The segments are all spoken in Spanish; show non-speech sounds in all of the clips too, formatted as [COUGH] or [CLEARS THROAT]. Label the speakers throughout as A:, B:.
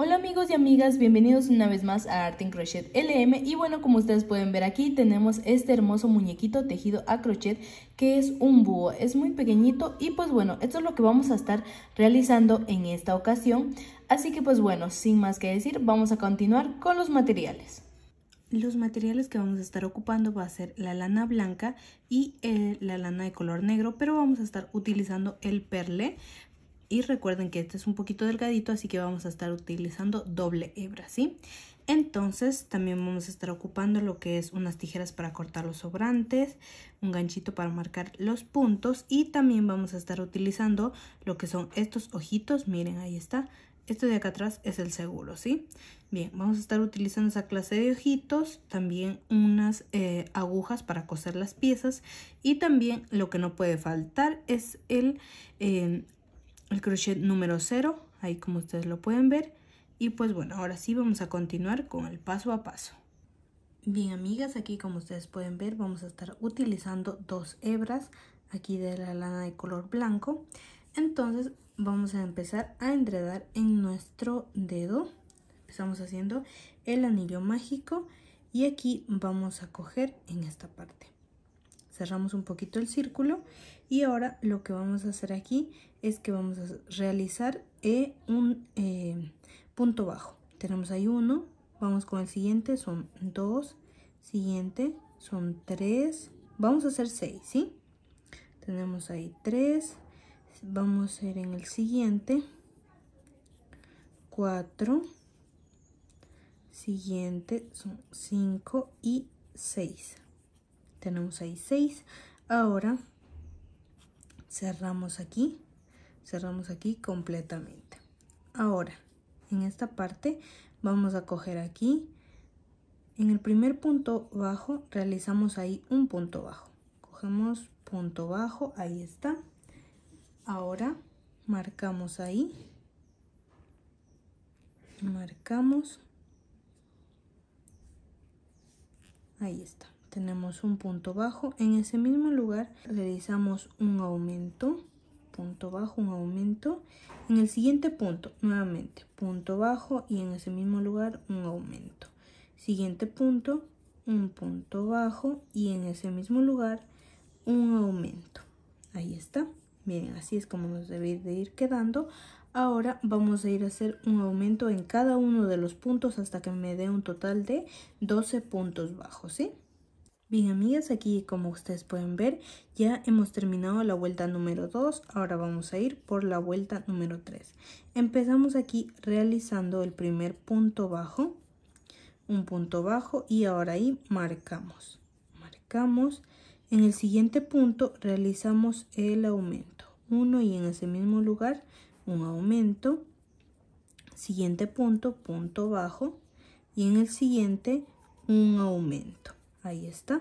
A: Hola amigos y amigas, bienvenidos una vez más a Art en Crochet LM y bueno como ustedes pueden ver aquí tenemos este hermoso muñequito tejido a crochet que es un búho, es muy pequeñito y pues bueno esto es lo que vamos a estar realizando en esta ocasión así que pues bueno sin más que decir vamos a continuar con los materiales. Los materiales que vamos a estar ocupando va a ser la lana blanca y eh, la lana de color negro, pero vamos a estar utilizando el perle. Y recuerden que este es un poquito delgadito, así que vamos a estar utilizando doble hebra, ¿sí? Entonces también vamos a estar ocupando lo que es unas tijeras para cortar los sobrantes, un ganchito para marcar los puntos y también vamos a estar utilizando lo que son estos ojitos, miren ahí está, esto de acá atrás es el seguro, ¿sí? Bien, vamos a estar utilizando esa clase de ojitos, también unas eh, agujas para coser las piezas y también lo que no puede faltar es el... Eh, el crochet número 0 ahí como ustedes lo pueden ver y pues bueno ahora sí vamos a continuar con el paso a paso bien amigas aquí como ustedes pueden ver vamos a estar utilizando dos hebras aquí de la lana de color blanco entonces vamos a empezar a enredar en nuestro dedo empezamos haciendo el anillo mágico y aquí vamos a coger en esta parte cerramos un poquito el círculo y ahora lo que vamos a hacer aquí es que vamos a realizar eh, un eh, punto bajo tenemos ahí uno vamos con el siguiente son dos siguiente son tres vamos a hacer seis sí tenemos ahí tres vamos a hacer en el siguiente cuatro, siguiente son cinco y seis tenemos ahí 6 ahora cerramos aquí cerramos aquí completamente ahora en esta parte vamos a coger aquí en el primer punto bajo realizamos ahí un punto bajo cogemos punto bajo ahí está ahora marcamos ahí marcamos ahí está tenemos un punto bajo en ese mismo lugar realizamos un aumento punto bajo un aumento en el siguiente punto nuevamente punto bajo y en ese mismo lugar un aumento siguiente punto un punto bajo y en ese mismo lugar un aumento ahí está miren así es como nos debe ir quedando ahora vamos a ir a hacer un aumento en cada uno de los puntos hasta que me dé un total de 12 puntos bajos sí Bien amigas, aquí como ustedes pueden ver ya hemos terminado la vuelta número 2, ahora vamos a ir por la vuelta número 3. Empezamos aquí realizando el primer punto bajo, un punto bajo y ahora ahí marcamos, marcamos. En el siguiente punto realizamos el aumento, uno y en ese mismo lugar un aumento. Siguiente punto, punto bajo y en el siguiente un aumento ahí está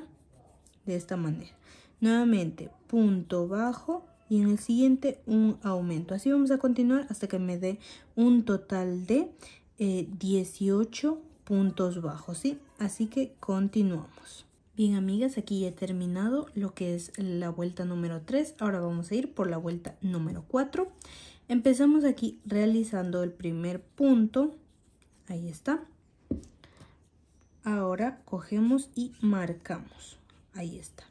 A: de esta manera nuevamente punto bajo y en el siguiente un aumento así vamos a continuar hasta que me dé un total de 18 eh, puntos bajos ¿sí? así que continuamos Bien amigas, aquí he terminado lo que es la vuelta número 3. Ahora vamos a ir por la vuelta número 4. Empezamos aquí realizando el primer punto. Ahí está ahora cogemos y marcamos ahí está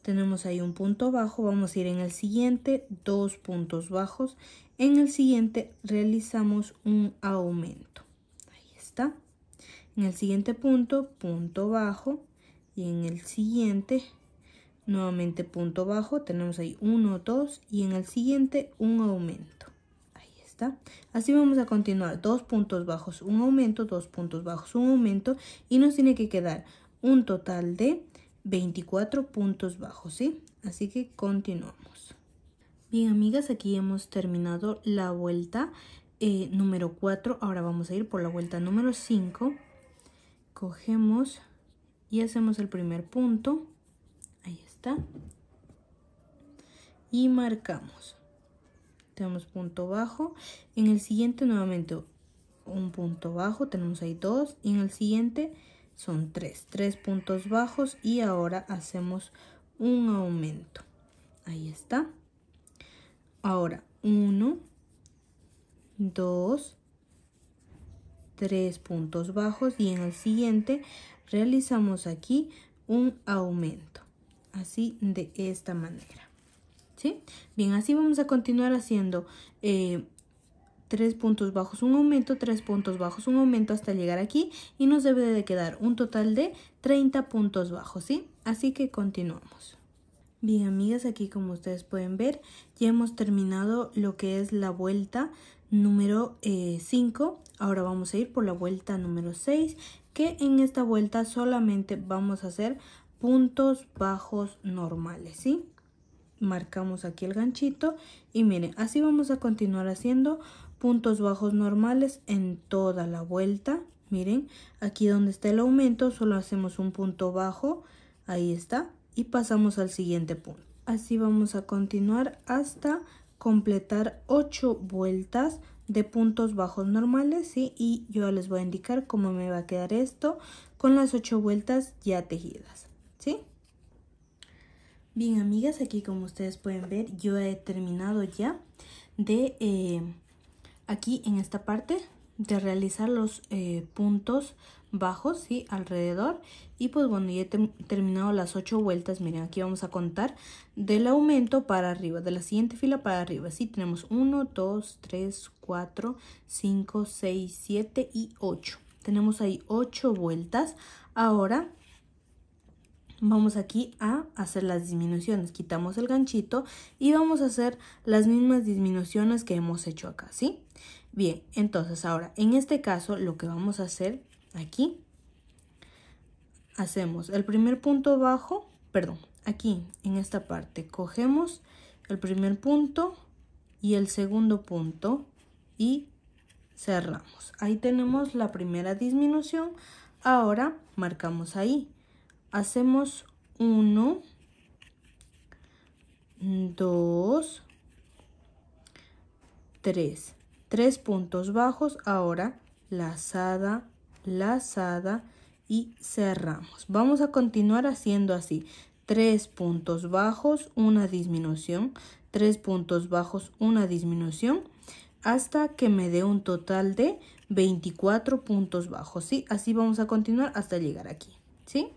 A: tenemos ahí un punto bajo vamos a ir en el siguiente dos puntos bajos en el siguiente realizamos un aumento ahí está en el siguiente punto punto bajo y en el siguiente nuevamente punto bajo tenemos ahí uno, dos y en el siguiente un aumento Así vamos a continuar. Dos puntos bajos, un aumento, dos puntos bajos, un aumento. Y nos tiene que quedar un total de 24 puntos bajos, ¿sí? Así que continuamos. Bien, amigas, aquí hemos terminado la vuelta eh, número 4. Ahora vamos a ir por la vuelta número 5. Cogemos y hacemos el primer punto. Ahí está. Y marcamos tenemos punto bajo en el siguiente nuevamente un punto bajo tenemos ahí dos y en el siguiente son tres tres puntos bajos y ahora hacemos un aumento ahí está ahora uno dos tres puntos bajos y en el siguiente realizamos aquí un aumento así de esta manera ¿sí? Bien, así vamos a continuar haciendo eh, tres puntos bajos un aumento, tres puntos bajos un aumento hasta llegar aquí y nos debe de quedar un total de 30 puntos bajos, ¿sí? Así que continuamos. Bien, amigas, aquí como ustedes pueden ver, ya hemos terminado lo que es la vuelta número 5. Eh, Ahora vamos a ir por la vuelta número 6, que en esta vuelta solamente vamos a hacer puntos bajos normales, ¿sí? marcamos aquí el ganchito y miren así vamos a continuar haciendo puntos bajos normales en toda la vuelta miren aquí donde está el aumento solo hacemos un punto bajo ahí está y pasamos al siguiente punto así vamos a continuar hasta completar 8 vueltas de puntos bajos normales y yo les voy a indicar cómo me va a quedar esto con las 8 vueltas ya tejidas ¿sí? Bien, amigas, aquí como ustedes pueden ver, yo he terminado ya de eh, aquí en esta parte de realizar los eh, puntos bajos, y Alrededor. Y pues bueno, ya he terminado las ocho vueltas. Miren, aquí vamos a contar del aumento para arriba, de la siguiente fila para arriba, Así Tenemos 1, 2, 3, 4, 5, 6, 7 y 8. Tenemos ahí ocho vueltas. Ahora vamos aquí a hacer las disminuciones. Quitamos el ganchito y vamos a hacer las mismas disminuciones que hemos hecho acá, ¿sí? Bien, entonces ahora, en este caso, lo que vamos a hacer aquí, hacemos el primer punto bajo, perdón, aquí, en esta parte, cogemos el primer punto y el segundo punto y cerramos. Ahí tenemos la primera disminución. Ahora marcamos ahí hacemos 1, 2, 3. Tres puntos bajos. Ahora lazada, lazada y cerramos. Vamos a continuar haciendo así. Tres puntos bajos, una disminución. Tres puntos bajos, una disminución. Hasta que me dé un total de 24 puntos bajos. ¿sí? Así vamos a continuar hasta llegar aquí. ¿Sí?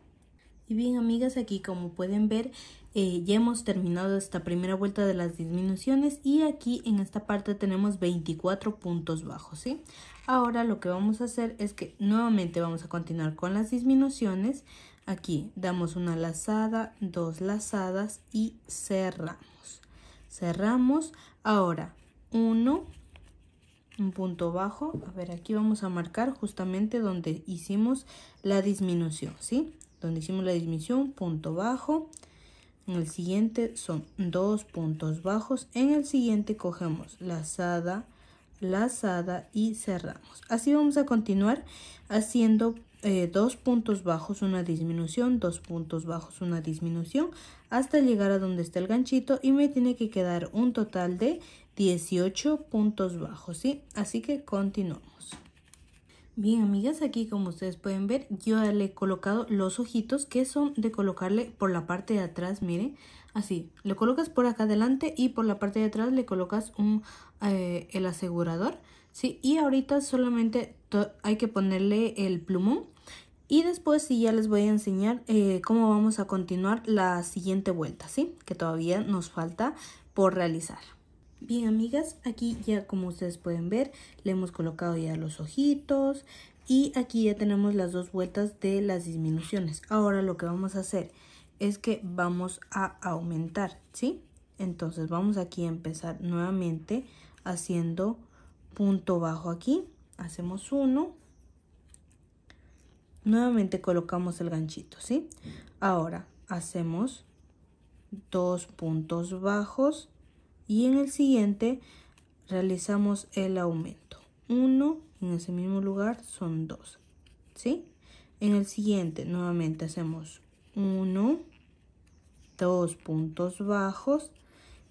A: Y bien amigas, aquí como pueden ver eh, ya hemos terminado esta primera vuelta de las disminuciones y aquí en esta parte tenemos 24 puntos bajos, ¿sí? Ahora lo que vamos a hacer es que nuevamente vamos a continuar con las disminuciones. Aquí damos una lazada, dos lazadas y cerramos. Cerramos. Ahora, uno, un punto bajo. A ver, aquí vamos a marcar justamente donde hicimos la disminución, ¿sí? donde hicimos la disminución, punto bajo. En el siguiente son dos puntos bajos. En el siguiente cogemos lazada, lazada y cerramos. Así vamos a continuar haciendo eh, dos puntos bajos, una disminución, dos puntos bajos, una disminución, hasta llegar a donde está el ganchito y me tiene que quedar un total de 18 puntos bajos, ¿sí? Así que continuamos. Bien, amigas, aquí como ustedes pueden ver, yo le he colocado los ojitos que son de colocarle por la parte de atrás, miren, así. Le colocas por acá adelante y por la parte de atrás le colocas un, eh, el asegurador, ¿sí? Y ahorita solamente hay que ponerle el plumón y después sí ya les voy a enseñar eh, cómo vamos a continuar la siguiente vuelta, ¿sí? Que todavía nos falta por realizar. Bien amigas, aquí ya como ustedes pueden ver, le hemos colocado ya los ojitos y aquí ya tenemos las dos vueltas de las disminuciones. Ahora lo que vamos a hacer es que vamos a aumentar, ¿sí? Entonces vamos aquí a empezar nuevamente haciendo punto bajo aquí, hacemos uno, nuevamente colocamos el ganchito, ¿sí? Ahora hacemos dos puntos bajos, y en el siguiente realizamos el aumento uno en ese mismo lugar son dos ¿sí? en el siguiente nuevamente hacemos uno, dos puntos bajos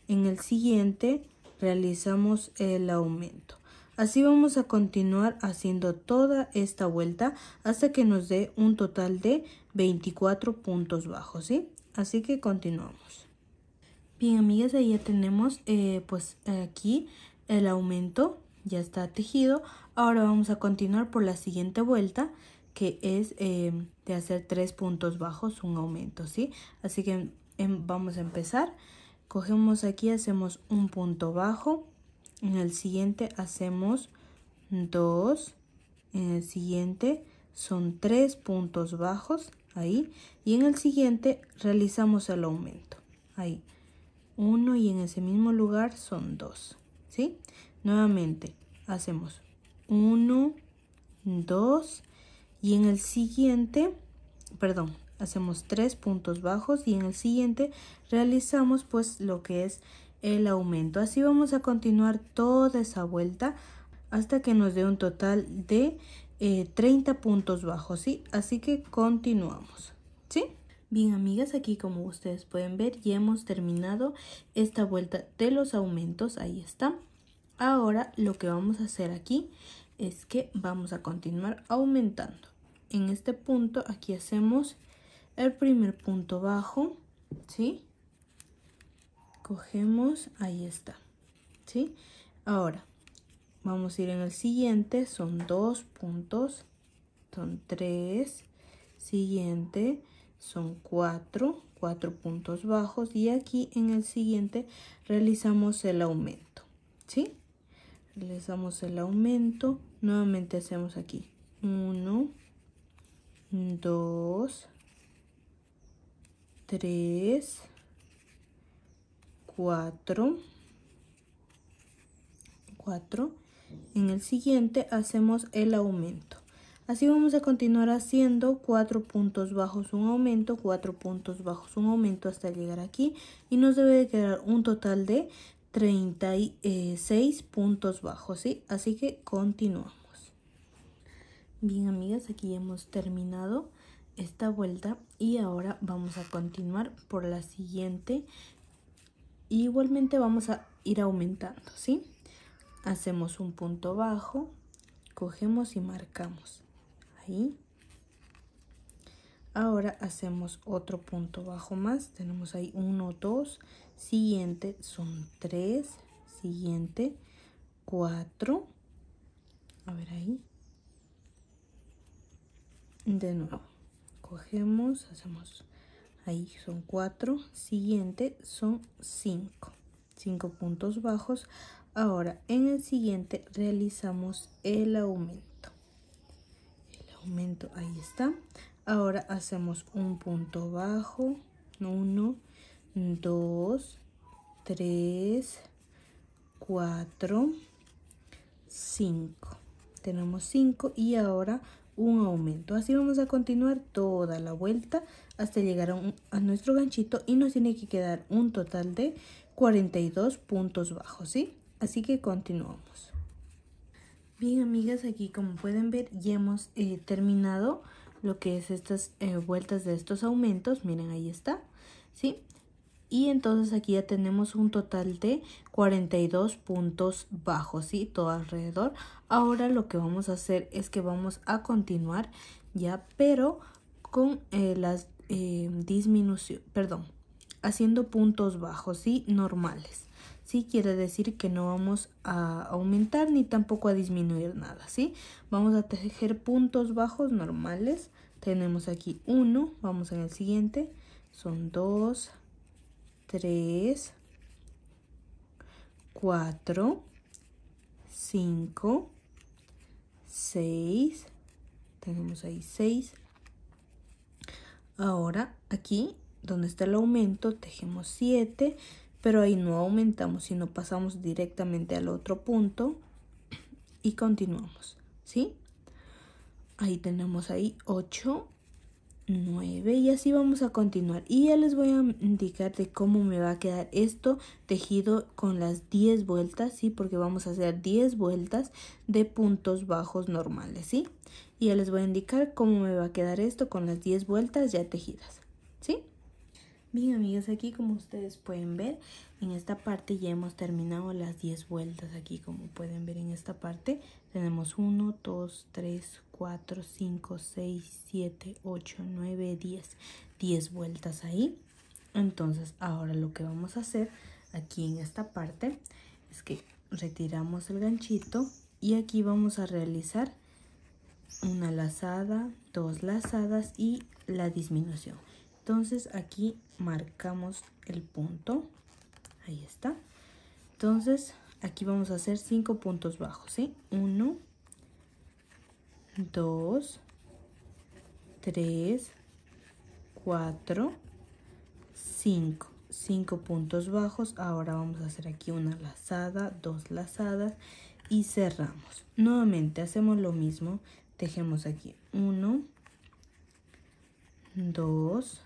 A: en el siguiente realizamos el aumento así vamos a continuar haciendo toda esta vuelta hasta que nos dé un total de 24 puntos bajos ¿sí? así que continuamos Bien, amigas, ahí ya tenemos eh, pues aquí el aumento, ya está tejido. Ahora vamos a continuar por la siguiente vuelta que es em, de hacer tres puntos bajos un aumento, ¿sí? Así que em, vamos a empezar. Cogemos aquí, hacemos un punto bajo. En el siguiente hacemos dos. En el siguiente son tres puntos bajos, ahí. Y en el siguiente realizamos el aumento, ahí. Uno y en ese mismo lugar son dos, ¿Sí? Nuevamente hacemos uno, 2 y en el siguiente, perdón, hacemos tres puntos bajos y en el siguiente realizamos pues lo que es el aumento. Así vamos a continuar toda esa vuelta hasta que nos dé un total de 30 eh, puntos bajos, ¿sí? Así que continuamos, ¿sí? Bien amigas, aquí como ustedes pueden ver ya hemos terminado esta vuelta de los aumentos, ahí está. Ahora lo que vamos a hacer aquí es que vamos a continuar aumentando. En este punto aquí hacemos el primer punto bajo, ¿sí? Cogemos, ahí está, ¿sí? Ahora vamos a ir en el siguiente, son dos puntos, son tres, siguiente, son cuatro, cuatro puntos bajos y aquí en el siguiente realizamos el aumento, ¿sí? Realizamos el aumento, nuevamente hacemos aquí uno, dos, tres, cuatro, cuatro. En el siguiente hacemos el aumento. Así vamos a continuar haciendo cuatro puntos bajos, un aumento, cuatro puntos bajos, un aumento hasta llegar aquí y nos debe quedar un total de 36 puntos bajos, ¿sí? Así que continuamos. Bien, amigas, aquí hemos terminado esta vuelta y ahora vamos a continuar por la siguiente. igualmente vamos a ir aumentando, ¿sí? Hacemos un punto bajo, cogemos y marcamos ahora hacemos otro punto bajo más tenemos ahí 1 2 siguiente son 3 siguiente 4 a ver ahí de nuevo cogemos hacemos ahí son 4 siguiente son 5 5 puntos bajos ahora en el siguiente realizamos el aumento ahí está ahora hacemos un punto bajo 1 2 3 4 5 tenemos 5 y ahora un aumento así vamos a continuar toda la vuelta hasta llegar a, nuestro ganchito y nos tiene que quedar un total de 42 puntos bajos sí así que continuamos Bien amigas, aquí como pueden ver ya hemos eh, terminado lo que es estas eh, vueltas de estos aumentos, miren ahí está, ¿sí? Y entonces aquí ya tenemos un total de 42 puntos bajos, ¿sí? Todo alrededor. Ahora lo que vamos a hacer es que vamos a continuar ya, pero con eh, las disminución, perdón, haciendo puntos bajos, ¿sí? Normales. ¿sí? Quiere decir que no vamos a aumentar ni tampoco a disminuir nada, ¿sí? Vamos a tejer puntos bajos normales. Tenemos aquí 1, vamos en el siguiente. Son 2, 3, 4, 5, 6, tenemos ahí 6. Ahora aquí, donde está el aumento, tejemos 7, pero ahí no aumentamos, sino pasamos directamente al otro punto y continuamos, ¿sí? Ahí tenemos ahí 8, 9 y así vamos a continuar. Y ya les voy a indicar de cómo me va a quedar esto tejido con las 10 vueltas, ¿sí? Porque vamos a hacer 10 vueltas de puntos bajos normales, ¿sí? Y ya les voy a indicar cómo me va a quedar esto con las 10 vueltas ya tejidas, ¿sí? Bien amigas, aquí como ustedes pueden ver, en esta parte ya hemos terminado las 10 vueltas. Aquí como pueden ver en esta parte tenemos 1, 2, 3, 4, 5, 6, 7, 8, 9, 10. 10 vueltas ahí. Entonces ahora lo que vamos a hacer aquí en esta parte es que retiramos el ganchito y aquí vamos a realizar una lazada, dos lazadas y la disminución entonces aquí marcamos el punto ahí está entonces aquí vamos a hacer cinco puntos bajos ¿sí? 1 2 3 4 5 5 puntos bajos ahora vamos a hacer aquí una lazada dos lazadas y cerramos nuevamente hacemos lo mismo tejemos aquí 1 2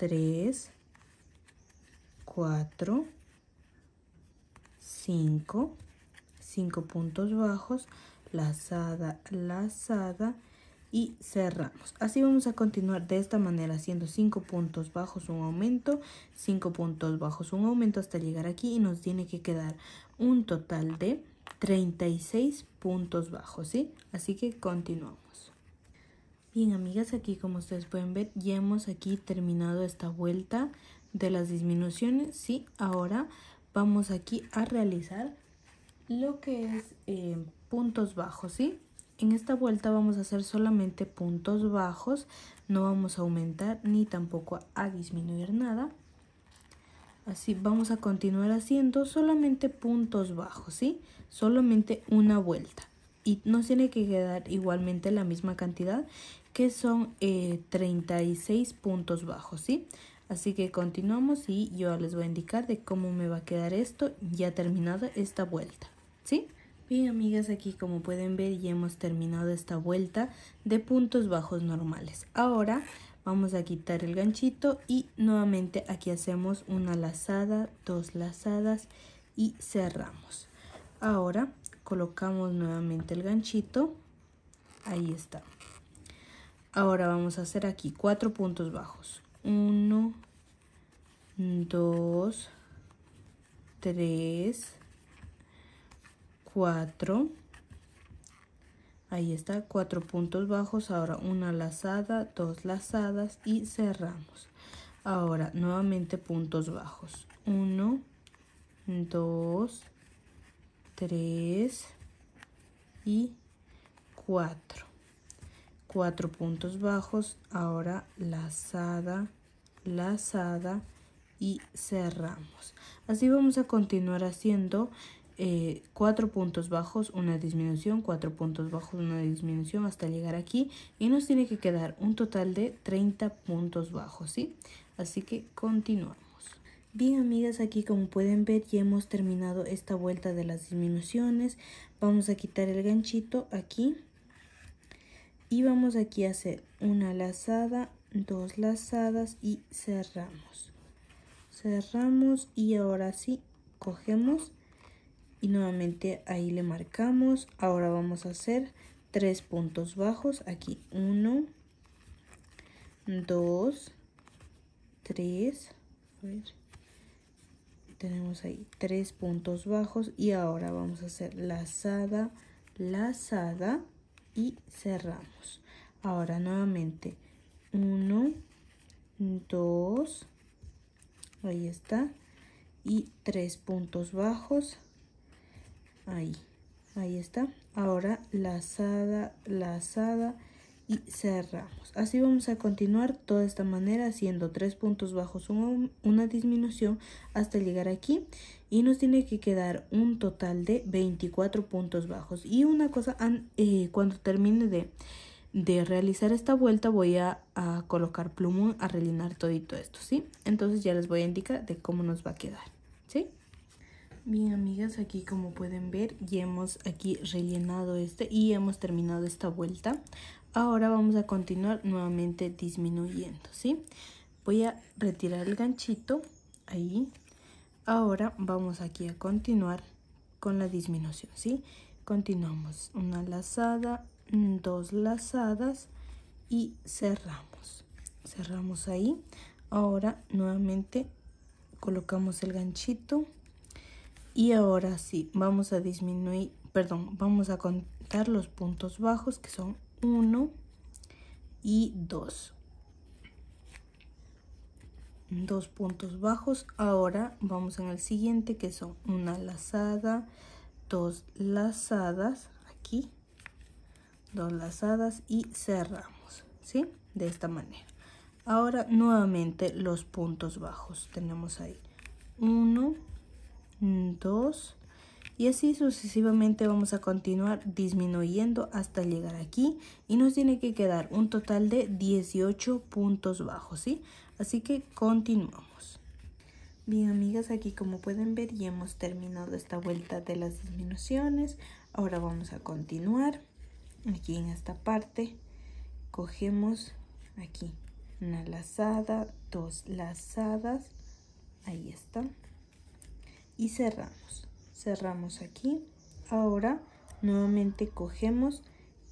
A: 3, 4, 5, 5 puntos bajos, lazada, lazada y cerramos. Así vamos a continuar de esta manera haciendo 5 puntos bajos, un aumento, 5 puntos bajos, un aumento hasta llegar aquí y nos tiene que quedar un total de 36 puntos bajos, Así que continuamos. Bien, amigas, aquí como ustedes pueden ver, ya hemos aquí terminado esta vuelta de las disminuciones. Sí, ahora vamos aquí a realizar lo que es eh, puntos bajos, ¿sí? En esta vuelta vamos a hacer solamente puntos bajos, no vamos a aumentar ni tampoco a disminuir nada. Así vamos a continuar haciendo solamente puntos bajos, ¿sí? Solamente una vuelta y nos tiene que quedar igualmente la misma cantidad que son 36 eh, puntos bajos, ¿sí? Así que continuamos y yo les voy a indicar de cómo me va a quedar esto ya terminada esta vuelta, ¿sí? Bien amigas, aquí como pueden ver ya hemos terminado esta vuelta de puntos bajos normales. Ahora vamos a quitar el ganchito y nuevamente aquí hacemos una lazada, dos lazadas y cerramos. Ahora colocamos nuevamente el ganchito ahí está ahora vamos a hacer aquí cuatro puntos bajos Uno. Dos. Tres. Cuatro. ahí está cuatro puntos bajos ahora una lazada dos lazadas y cerramos ahora nuevamente puntos bajos 1 2 3 y 4. 4 puntos bajos, ahora lazada, lazada y cerramos. Así vamos a continuar haciendo eh, cuatro puntos bajos, una disminución, cuatro puntos bajos, una disminución hasta llegar aquí y nos tiene que quedar un total de 30 puntos bajos, ¿sí? Así que continuamos. Bien amigas, aquí como pueden ver ya hemos terminado esta vuelta de las disminuciones. Vamos a quitar el ganchito aquí y vamos aquí a hacer una lazada, dos lazadas y cerramos. Cerramos y ahora sí cogemos y nuevamente ahí le marcamos. Ahora vamos a hacer tres puntos bajos aquí. Uno, dos, tres, tenemos ahí tres puntos bajos y ahora vamos a hacer lazada lazada y cerramos ahora nuevamente uno dos ahí está y tres puntos bajos ahí ahí está ahora lazada lazada y cerramos. Así vamos a continuar toda esta manera haciendo tres puntos bajos una disminución hasta llegar aquí y nos tiene que quedar un total de 24 puntos bajos. Y una cosa, eh, cuando termine de, realizar esta vuelta voy a, colocar plumón a rellenar todito esto, ¿sí? Entonces ya les voy a indicar de cómo nos va a quedar, ¿sí? Bien amigas, aquí como pueden ver ya hemos aquí rellenado este y hemos terminado esta vuelta. Ahora vamos a continuar nuevamente disminuyendo, ¿sí? Voy a retirar el ganchito, ahí. Ahora vamos aquí a continuar con la disminución, ¿sí? Continuamos una lazada, dos lazadas y cerramos. Cerramos ahí. Ahora nuevamente colocamos el ganchito y ahora sí, vamos a disminuir, perdón, vamos a contar los puntos bajos que son 1 y 2 dos puntos bajos ahora vamos en el siguiente que son una lazada dos lazadas aquí dos lazadas y cerramos ¿sí? de esta manera ahora nuevamente los puntos bajos tenemos ahí 1 2 y así sucesivamente vamos a continuar disminuyendo hasta llegar aquí y nos tiene que quedar un total de 18 puntos bajos, ¿sí? Así que continuamos. Bien amigas, aquí como pueden ver ya hemos terminado esta vuelta de las disminuciones. Ahora vamos a continuar aquí en esta parte. Cogemos aquí una lazada, dos lazadas, ahí está, y cerramos cerramos aquí ahora nuevamente cogemos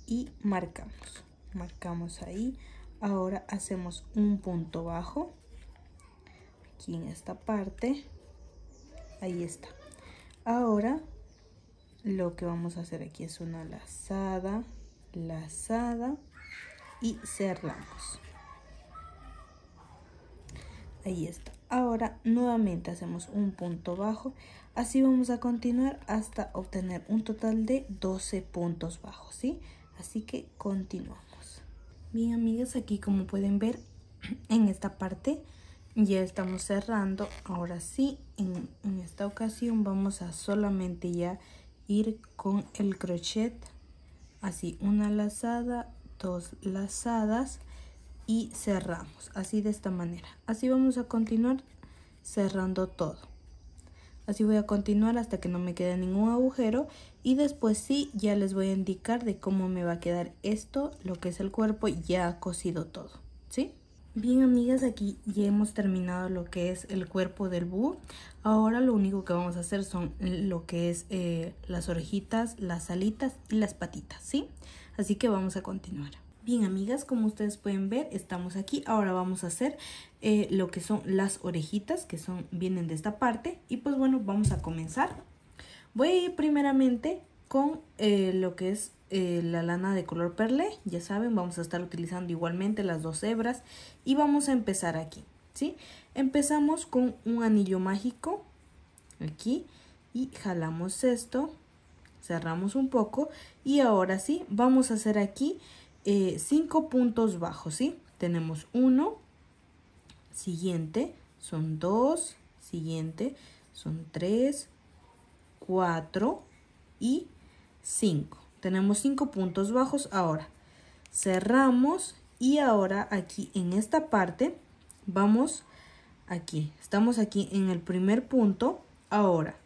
A: y marcamos marcamos ahí ahora hacemos un punto bajo aquí en esta parte ahí está ahora lo que vamos a hacer aquí es una lazada lazada y cerramos ahí está ahora nuevamente hacemos un punto bajo Así vamos a continuar hasta obtener un total de 12 puntos bajos, Así que continuamos. Bien, amigas, aquí como pueden ver, [CLEARS THROAT] en esta parte ya estamos cerrando. Ahora sí, en, en esta ocasión vamos a solamente ya ir con el crochet. Así, una lazada, dos lazadas y cerramos. Así de esta manera. Así vamos a continuar cerrando todo. Así voy a continuar hasta que no me quede ningún agujero y después sí ya les voy a indicar de cómo me va a quedar esto, lo que es el cuerpo ya cosido todo, ¿sí? Bien amigas, aquí ya hemos terminado lo que es el cuerpo del búho. Ahora lo único que vamos a hacer son lo que es eh, las orejitas, las alitas y las patitas, ¿sí? Así que vamos a continuar. Bien amigas, como ustedes pueden ver, estamos aquí. Ahora vamos a hacer eh, lo que son las orejitas, que son vienen de esta parte. Y pues bueno, vamos a comenzar. Voy a ir primeramente con eh, lo que es eh, la lana de color perlé. Ya saben, vamos a estar utilizando igualmente las dos hebras. Y vamos a empezar aquí, ¿sí? Empezamos con un anillo mágico, aquí. Y jalamos esto, cerramos un poco. Y ahora sí, vamos a hacer aquí eh, cinco puntos bajos, ¿sí? Tenemos uno, siguiente, son dos, siguiente, son 3 4 y 5 Tenemos cinco puntos bajos ahora. Cerramos y ahora aquí en esta parte vamos aquí. Estamos aquí en el primer punto. Ahora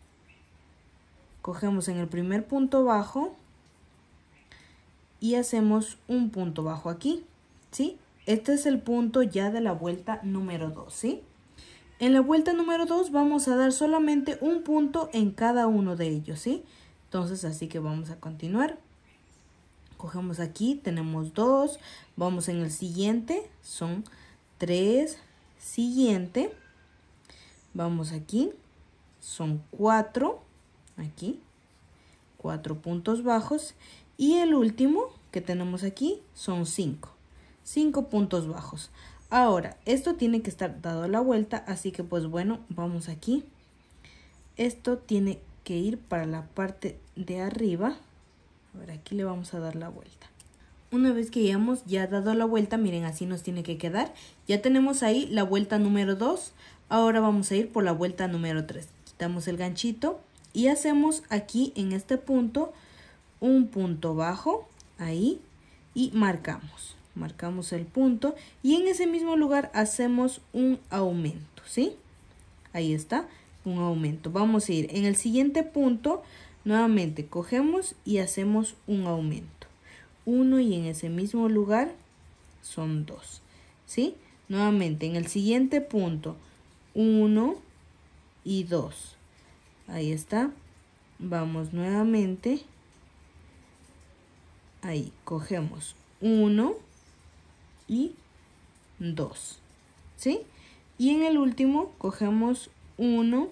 A: cogemos en el primer punto bajo y hacemos un punto bajo aquí, ¿sí? Este es el punto ya de la vuelta número 2, ¿sí? En la vuelta número 2 vamos a dar solamente un punto en cada uno de ellos, ¿sí? Entonces, así que vamos a continuar. Cogemos aquí, tenemos 2, vamos en el siguiente, son 3, siguiente, vamos aquí, son 4, aquí, 4 puntos bajos y el último que tenemos aquí son 5. 5 puntos bajos. Ahora, esto tiene que estar dado la vuelta, así que pues bueno, vamos aquí. Esto tiene que ir para la parte de arriba. A ver, aquí le vamos a dar la vuelta. Una vez que hayamos ya dado la vuelta, miren, así nos tiene que quedar. Ya tenemos ahí la vuelta número 2. Ahora vamos a ir por la vuelta número 3. Quitamos el ganchito y hacemos aquí en este punto un punto bajo ahí y marcamos marcamos el punto y en ese mismo lugar hacemos un aumento sí ahí está un aumento vamos a ir en el siguiente punto nuevamente cogemos y hacemos un aumento uno y en ese mismo lugar son dos sí nuevamente en el siguiente punto uno y dos ahí está vamos nuevamente Ahí, cogemos 1 y 2, ¿sí? Y en el último cogemos 1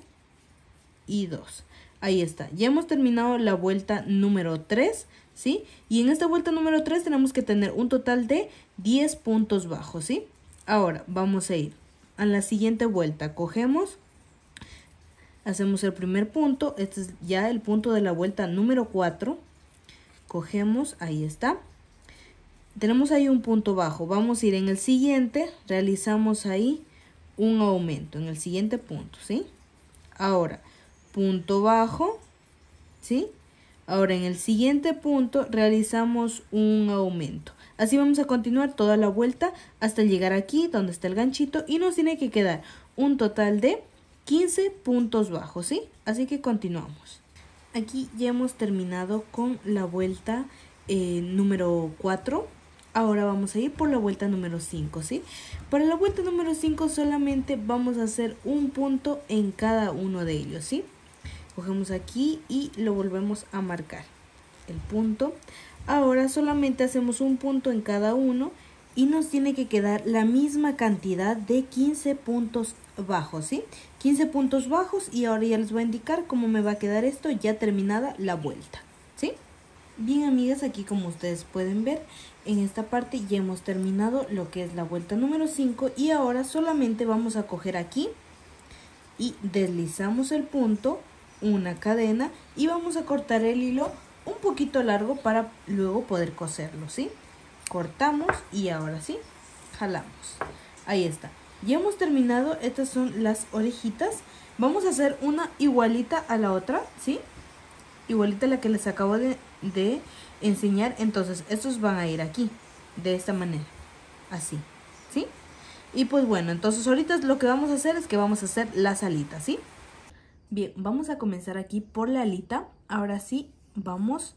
A: y 2. Ahí está, ya hemos terminado la vuelta número 3, ¿sí? Y en esta vuelta número 3 tenemos que tener un total de 10 puntos bajos, ¿sí? Ahora, vamos a ir a la siguiente vuelta. Cogemos hacemos el primer punto, este es ya el punto de la vuelta número 4, cogemos, ahí está. Tenemos ahí un punto bajo, vamos a ir en el siguiente, realizamos ahí un aumento, en el siguiente punto, ¿sí? Ahora, punto bajo, ¿sí? Ahora en el siguiente punto realizamos un aumento. Así vamos a continuar toda la vuelta hasta llegar aquí donde está el ganchito y nos tiene que quedar un total de 15 puntos bajos, ¿sí? Así que continuamos. Aquí ya hemos terminado con la vuelta eh, número 4. Ahora vamos a ir por la vuelta número 5, ¿sí? Para la vuelta número 5 solamente vamos a hacer un punto en cada uno de ellos, ¿sí? Cogemos aquí y lo volvemos a marcar, el punto. Ahora solamente hacemos un punto en cada uno y nos tiene que quedar la misma cantidad de 15 puntos bajos, ¿sí? 15 puntos bajos y ahora ya les voy a indicar cómo me va a quedar esto ya terminada la vuelta, ¿sí? Bien amigas, aquí como ustedes pueden ver, en esta parte ya hemos terminado lo que es la vuelta número 5 y ahora solamente vamos a coger aquí y deslizamos el punto, una cadena y vamos a cortar el hilo un poquito largo para luego poder coserlo, ¿sí? cortamos y ahora sí, jalamos. Ahí está. Ya hemos terminado, estas son las orejitas. Vamos a hacer una igualita a la otra, ¿sí? Igualita a la que les acabo de, enseñar. Entonces, estos van a ir aquí, de esta manera, así, ¿sí? Y pues bueno, entonces ahorita lo que vamos a hacer es que vamos a hacer las alitas, ¿sí? Bien, vamos a comenzar aquí por la alita. Ahora sí, vamos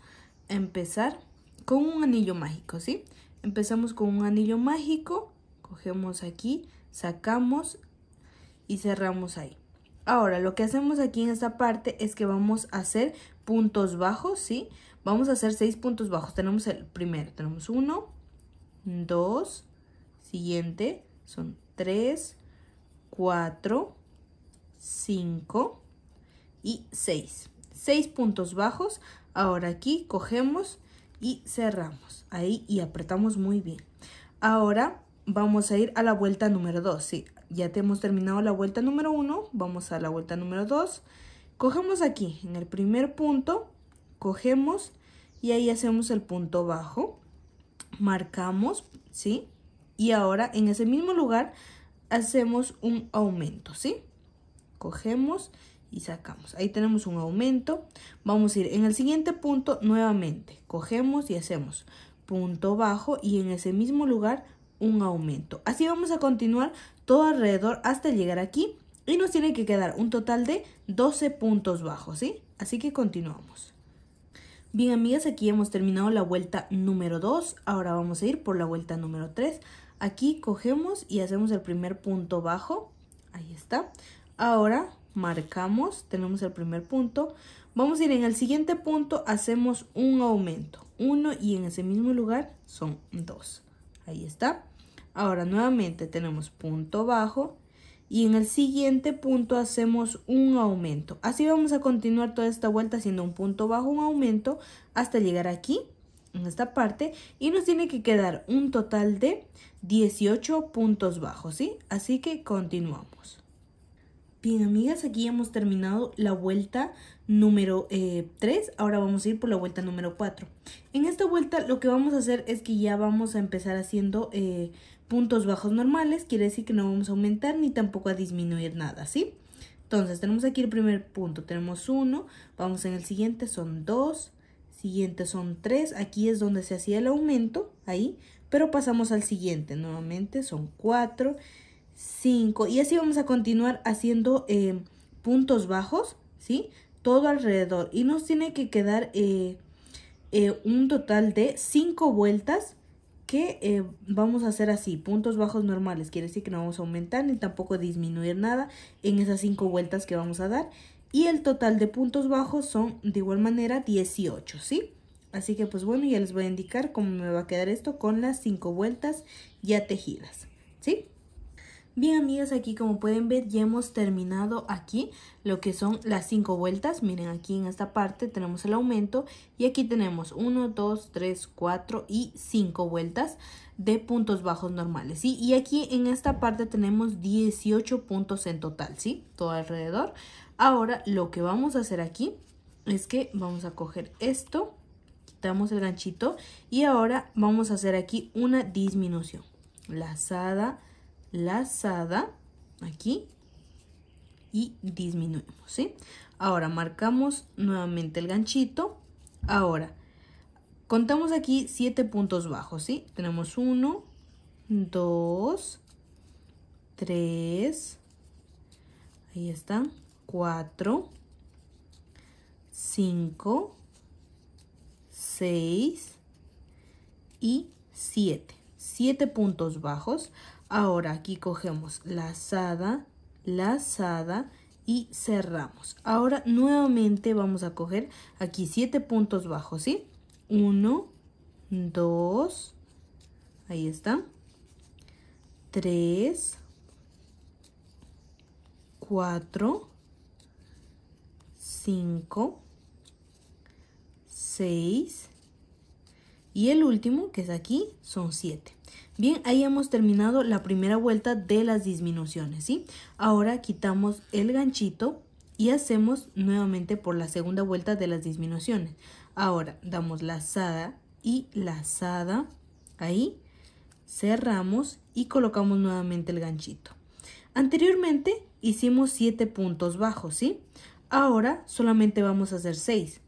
A: a empezar con un anillo mágico, ¿sí? sí Empezamos con un anillo mágico, cogemos aquí, sacamos y cerramos ahí. Ahora, lo que hacemos aquí en esta parte es que vamos a hacer puntos bajos, ¿sí? Vamos a hacer seis puntos bajos. Tenemos el primero, tenemos uno, dos, siguiente, son tres, cuatro, cinco y seis. Seis puntos bajos. Ahora aquí cogemos y cerramos ahí y apretamos muy bien. Ahora vamos a ir a la vuelta número 2, ¿sí? Ya te hemos terminado la vuelta número 1, vamos a la vuelta número 2. Cogemos aquí, en el primer punto, cogemos y ahí hacemos el punto bajo, marcamos, ¿sí? Y ahora en ese mismo lugar hacemos un aumento, ¿sí? Cogemos y sacamos. Ahí tenemos un aumento. Vamos a ir en el siguiente punto nuevamente. Cogemos y hacemos punto bajo y en ese mismo lugar un aumento. Así vamos a continuar todo alrededor hasta llegar aquí y nos tiene que quedar un total de 12 puntos bajos, ¿sí? Así que continuamos. Bien, amigas, aquí hemos terminado la vuelta número 2. Ahora vamos a ir por la vuelta número 3. Aquí cogemos y hacemos el primer punto bajo. Ahí está. Ahora marcamos, tenemos el primer punto. Vamos a ir en el siguiente punto, hacemos un aumento, uno y en ese mismo lugar son dos. Ahí está. Ahora nuevamente tenemos punto bajo y en el siguiente punto hacemos un aumento. Así vamos a continuar toda esta vuelta haciendo un punto bajo, un aumento hasta llegar aquí en esta parte y nos tiene que quedar un total de 18 puntos bajos, ¿sí? Así que continuamos. Bien, amigas, aquí hemos terminado la vuelta número 3. Eh, Ahora vamos a ir por la vuelta número 4. En esta vuelta lo que vamos a hacer es que ya vamos a empezar haciendo eh, puntos bajos normales. Quiere decir que no vamos a aumentar ni tampoco a disminuir nada, ¿sí? Entonces, tenemos aquí el primer punto. Tenemos 1, vamos en el siguiente, son 2, siguiente son 3. Aquí es donde se hacía el aumento, ahí. Pero pasamos al siguiente, nuevamente son 4 5 y así vamos a continuar haciendo eh, puntos bajos, ¿sí? Todo alrededor y nos tiene que quedar eh, eh, un total de 5 vueltas que vamos a hacer así, puntos bajos normales, quiere decir que no vamos a aumentar ni tampoco disminuir nada en esas 5 vueltas que vamos a dar y el total de puntos bajos son de igual manera 18, ¿sí? Así que pues bueno, ya les voy a indicar cómo me va a quedar esto con las 5 vueltas ya tejidas, ¿sí? Bien amigas, aquí como pueden ver ya hemos terminado aquí lo que son las 5 vueltas. Miren aquí en esta parte tenemos el aumento y aquí tenemos 1, 2, 3, 4 y 5 vueltas de puntos bajos normales. ¿sí? Y aquí en esta parte tenemos 18 puntos en total, ¿sí? Todo alrededor. Ahora lo que vamos a hacer aquí es que vamos a coger esto, quitamos el ganchito y ahora vamos a hacer aquí una disminución. Lazada lazada aquí y disminuimos, ¿sí? Ahora marcamos nuevamente el ganchito. Ahora, contamos aquí 7 puntos bajos, ¿sí? Tenemos 1, 2, 3, ahí están, 4, 5, 6 y 7. 7 puntos bajos. Ahora aquí cogemos lazada, lazada y cerramos. Ahora nuevamente vamos a coger aquí 7 puntos bajos, ¿sí? 1, 2, ahí está, 3, 4, 5, 6, y el último, que es aquí, son 7. Bien, ahí hemos terminado la primera vuelta de las disminuciones, ¿sí? Ahora quitamos el ganchito y hacemos nuevamente por la segunda vuelta de las disminuciones. Ahora damos lazada y lazada, ahí, cerramos y colocamos nuevamente el ganchito. Anteriormente hicimos 7 puntos bajos, ¿sí? Ahora solamente vamos a hacer 6.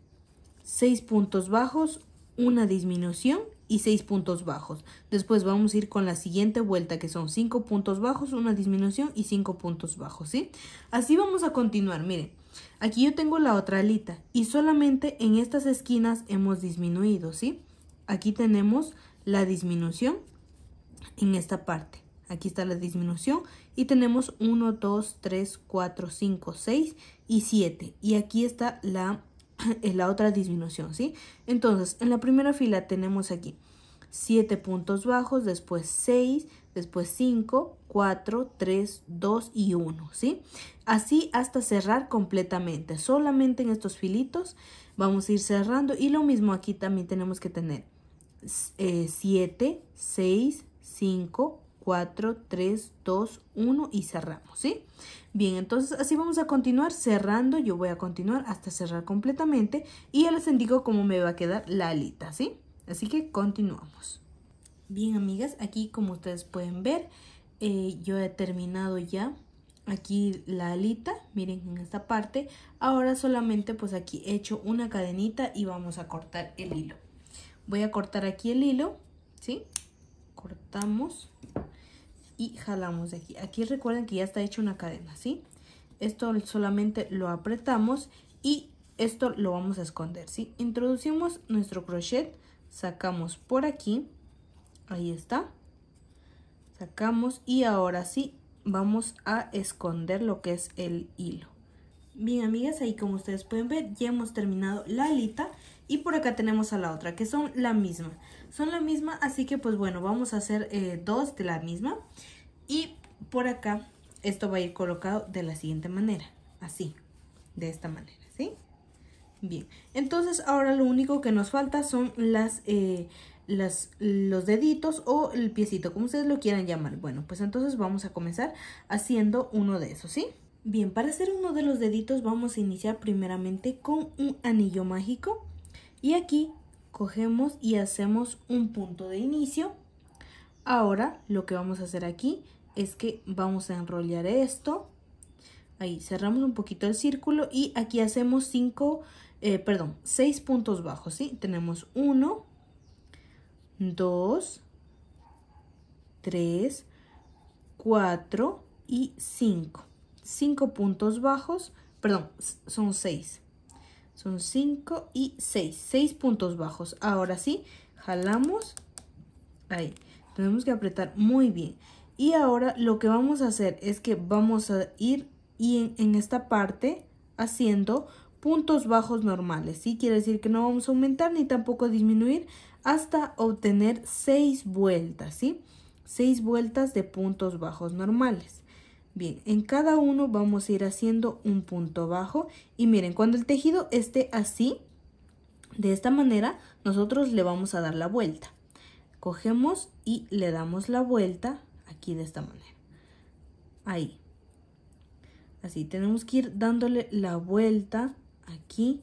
A: 6 puntos bajos, una disminución y 6 puntos bajos. Después vamos a ir con la siguiente vuelta que son 5 puntos bajos, una disminución y 5 puntos bajos, ¿sí? Así vamos a continuar, miren. Aquí yo tengo la otra alita y solamente en estas esquinas hemos disminuido, ¿sí? Aquí tenemos la disminución en esta parte. Aquí está la disminución y tenemos 1, 2, 3, 4, 5, 6 y 7. Y aquí está la [CLEARS THROAT] es la otra disminución, ¿sí? Entonces, en la primera fila tenemos aquí 7 puntos bajos, después 6, después 5, 4, 3, 2 y 1, ¿sí? Así hasta cerrar completamente. Solamente en estos filitos vamos a ir cerrando y lo mismo aquí también tenemos que tener 7, 6, 5, 4, 3, 2, 1 y cerramos, ¿sí? Bien, entonces así vamos a continuar cerrando. Yo voy a continuar hasta cerrar completamente y ya les indico cómo me va a quedar la alita, ¿sí? Así que continuamos. Bien, amigas, aquí como ustedes pueden ver, eh, yo he terminado ya aquí la alita, miren en esta parte. Ahora solamente pues aquí he hecho una cadenita y vamos a cortar el hilo. Voy a cortar aquí el hilo, ¿sí? Cortamos y jalamos de aquí. Aquí recuerden que ya está hecha una cadena, ¿sí? Esto solamente lo apretamos y esto lo vamos a esconder, ¿sí? Introducimos nuestro crochet, sacamos por aquí, ahí está, sacamos y ahora sí vamos a esconder lo que es el hilo. Bien, amigas, ahí como ustedes pueden ver, ya hemos terminado la alita y por acá tenemos a la otra, que son la misma. Son la misma, así que pues bueno, vamos a hacer eh, dos de la misma. Y por acá, esto va a ir colocado de la siguiente manera, así, de esta manera, ¿sí? Bien, entonces ahora lo único que nos falta son las, eh, las, los deditos o el piecito, como ustedes lo quieran llamar. Bueno, pues entonces vamos a comenzar haciendo uno de esos, ¿sí? sí Bien, para hacer uno de los deditos vamos a iniciar primeramente con un anillo mágico y aquí cogemos y hacemos un punto de inicio. Ahora lo que vamos a hacer aquí es que vamos a enrollar esto. Ahí cerramos un poquito el círculo y aquí hacemos 5, eh, perdón, 6 puntos bajos, ¿sí? Tenemos 1, 2, 3, 4 y 5. 5 puntos bajos, perdón, son 6. Son 5 y 6, 6 puntos bajos. Ahora sí, jalamos, ahí, tenemos que apretar muy bien. Y ahora lo que vamos a hacer es que vamos a ir y en, esta parte haciendo puntos bajos normales, ¿sí? Quiere decir que no vamos a aumentar ni tampoco disminuir hasta obtener 6 vueltas, ¿sí? 6 vueltas de puntos bajos normales. Bien, en cada uno vamos a ir haciendo un punto bajo y miren, cuando el tejido esté así, de esta manera, nosotros le vamos a dar la vuelta. Cogemos y le damos la vuelta aquí de esta manera. Ahí. Así, tenemos que ir dándole la vuelta aquí,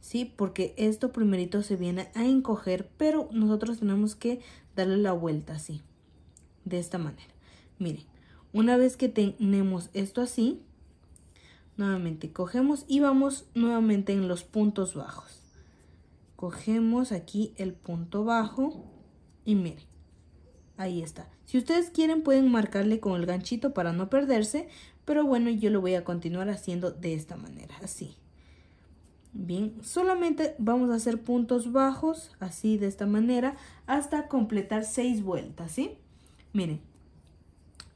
A: ¿sí? Porque esto primerito se viene a encoger, pero nosotros tenemos que darle la vuelta así, de esta manera. Miren, una vez que tenemos esto así, nuevamente cogemos y vamos nuevamente en los puntos bajos. Cogemos aquí el punto bajo y miren, ahí está. Si ustedes quieren pueden marcarle con el ganchito para no perderse, pero bueno, yo lo voy a continuar haciendo de esta manera, así. Bien, solamente vamos a hacer puntos bajos, así de esta manera, hasta completar seis vueltas, ¿sí? Miren,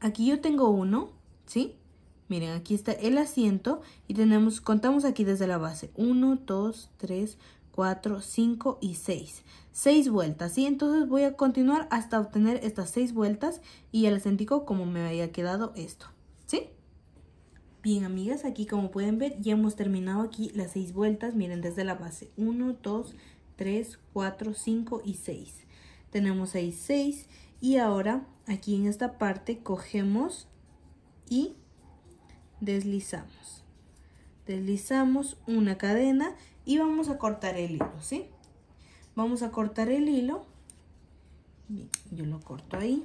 A: aquí yo tengo uno, ¿sí? Miren, aquí está el asiento y tenemos, contamos aquí desde la base. 1, 2, 3, 4, 5 y 6. 6 vueltas, ¿sí? Entonces voy a continuar hasta obtener estas 6 vueltas y el asiento como me había quedado esto, ¿sí? Bien, amigas, aquí como pueden ver ya hemos terminado aquí las 6 vueltas. Miren, desde la base. 1, 2, 3, 4, 5 y 6. Tenemos ahí 6 y ahora aquí en esta parte cogemos y deslizamos deslizamos una cadena y vamos a cortar el hilo ¿sí? vamos a cortar el hilo yo lo corto ahí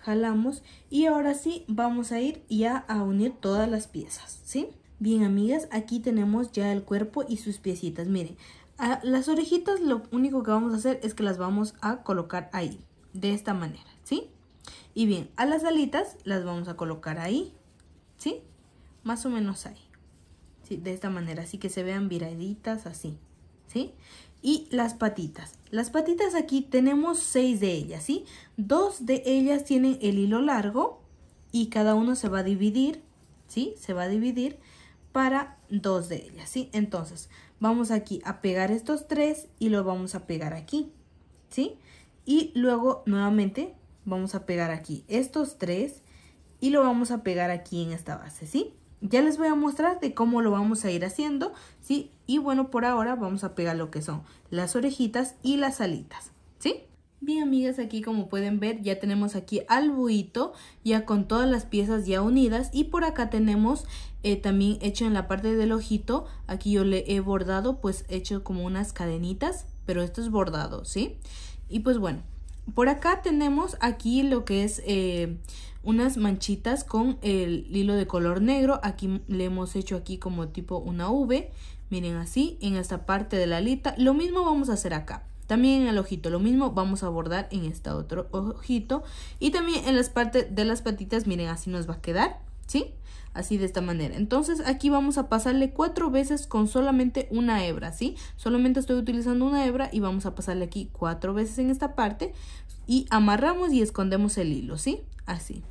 A: jalamos y ahora sí vamos a ir ya a unir todas las piezas ¿sí? bien amigas aquí tenemos ya el cuerpo y sus piecitas miren las orejitas lo único que vamos a hacer es que las vamos a colocar ahí de esta manera ¿sí? Y bien, a las alitas las vamos a colocar ahí, ¿sí? Más o menos ahí, ¿sí? De esta manera, así que se vean viraditas así, ¿sí? Y las patitas. Las patitas aquí tenemos seis de ellas, ¿sí? Dos de ellas tienen el hilo largo y cada uno se va a dividir, ¿sí? Se va a dividir para dos de ellas, ¿sí? Entonces, vamos aquí a pegar estos tres y lo vamos a pegar aquí, ¿sí? Y luego, nuevamente, vamos a pegar aquí estos tres y lo vamos a pegar aquí en esta base, ¿sí? Ya les voy a mostrar de cómo lo vamos a ir haciendo, ¿sí? Y bueno, por ahora vamos a pegar lo que son las orejitas y las alitas, ¿sí? Bien, amigas, aquí como pueden ver ya tenemos aquí al buito, ya con todas las piezas ya unidas. Y por acá tenemos eh, también hecho en la parte del ojito, aquí yo le he bordado, pues hecho como unas cadenitas, pero esto es bordado, ¿sí? Y pues bueno, por acá tenemos aquí lo que es eh, unas manchitas con el hilo de color negro. Aquí le hemos hecho aquí como tipo una V. Miren así, en esta parte de la alita. Lo mismo vamos a hacer acá. También en el ojito, lo mismo vamos a bordar en este otro ojito. Y también en las partes de las patitas, miren, así nos va a quedar, ¿sí? así de esta manera. Entonces aquí vamos a pasarle cuatro veces con solamente una hebra, ¿sí? Solamente estoy utilizando una hebra y vamos a pasarle aquí cuatro veces en esta parte y amarramos y escondemos el hilo, ¿sí? Así.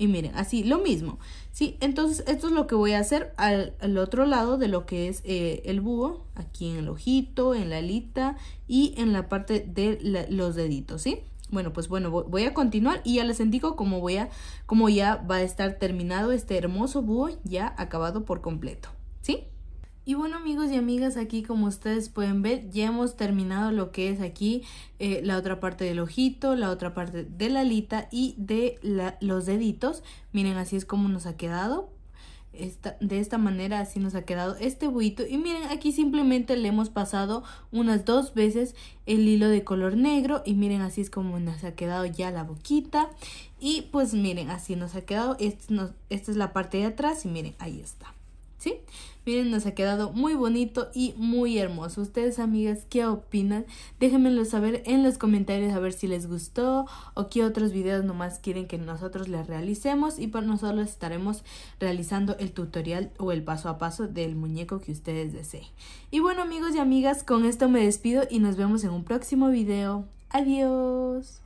A: Y miren, así, lo mismo, ¿sí? Entonces, esto es lo que voy a hacer al, otro lado de lo que es eh, el búho, aquí en el ojito, en la alita y en la parte de los deditos, ¿sí? Bueno, pues bueno, voy a continuar y ya les indico cómo, voy a, cómo ya va a estar terminado este hermoso búho ya acabado por completo, ¿sí? Y bueno amigos y amigas, aquí como ustedes pueden ver, ya hemos terminado lo que es aquí eh, la otra parte del ojito, la otra parte de la alita y de los deditos. Miren, así es como nos ha quedado de esta manera así nos ha quedado este buito y miren aquí simplemente le hemos pasado unas dos veces el hilo de color negro y miren así es como nos ha quedado ya la boquita y pues miren así nos ha quedado este esta es la parte de atrás y miren ahí está ¿sí? Miren, nos ha quedado muy bonito y muy hermoso. Ustedes, amigas, ¿qué opinan? Déjenmelo saber en los comentarios a ver si les gustó o qué otros videos nomás quieren que nosotros les realicemos. Y por pues, nosotros estaremos realizando el tutorial o el paso a paso del muñeco que ustedes deseen. Y bueno, amigos y amigas, con esto me despido y nos vemos en un próximo video. Adiós.